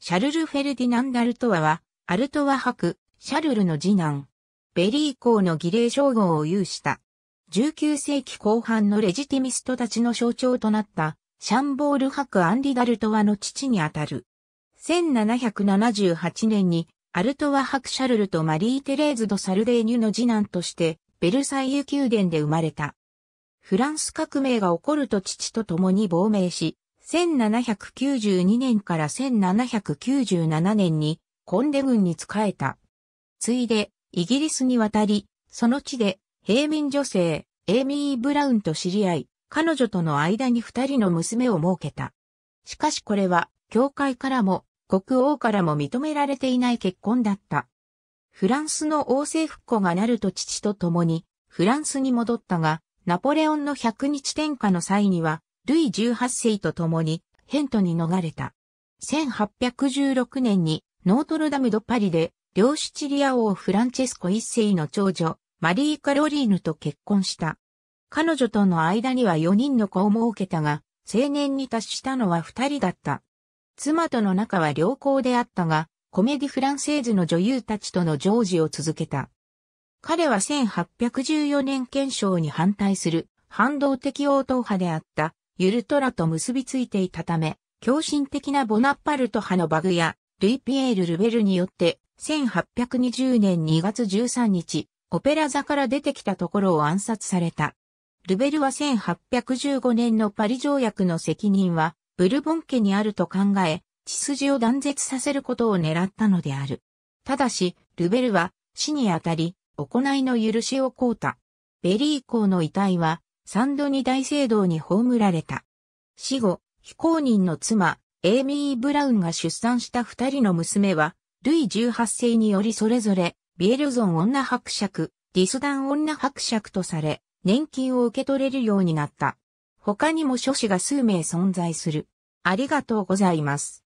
シャルル・フェルディナンダルトワは、アルトワク・シャルルの次男。ベリー公の儀礼称号を有した。19世紀後半のレジティミストたちの象徴となった、シャンボールク・アンリ・ダルトワの父にあたる。1778年に、アルトワク・シャルルとマリー・テレーズ・ド・サルデーニュの次男として、ベルサイユ宮殿で生まれた。フランス革命が起こると父と共に亡命し、1792年から1797年にコンデ軍に仕えた。ついで、イギリスに渡り、その地で、平民女性、エイミー・ブラウンと知り合い、彼女との間に二人の娘を設けた。しかしこれは、教会からも、国王からも認められていない結婚だった。フランスの王政復古がなると父と共に、フランスに戻ったが、ナポレオンの百日天下の際には、ルイ18世と共にヘントに逃れた。1816年にノートルダム・ド・パリで両シチリア王フランチェスコ1世の長女マリー・カロリーヌと結婚した。彼女との間には4人の子を設けたが、青年に達したのは2人だった。妻との仲は良好であったが、コメディフランセーズの女優たちとの常時を続けた。彼は1814年憲章に反対する反動的応答派であったユルトラと結びついていたため、狂信的なボナッパルト派のバグや、ルイ・ピエール・ルベルによって、1820年2月13日、オペラ座から出てきたところを暗殺された。ルベルは1815年のパリ条約の責任は、ブルボン家にあると考え、血筋を断絶させることを狙ったのである。ただし、ルベルは、死にあたり、行いの許しを請うた。ベリー公の遺体は、サンドに大聖堂に葬られた。死後、非公認の妻、エイミー・ブラウンが出産した二人の娘は、ルイ18世によりそれぞれ、ビエルゾン女伯爵、ディスダン女伯爵とされ、年金を受け取れるようになった。他にも諸子が数名存在する。ありがとうございます。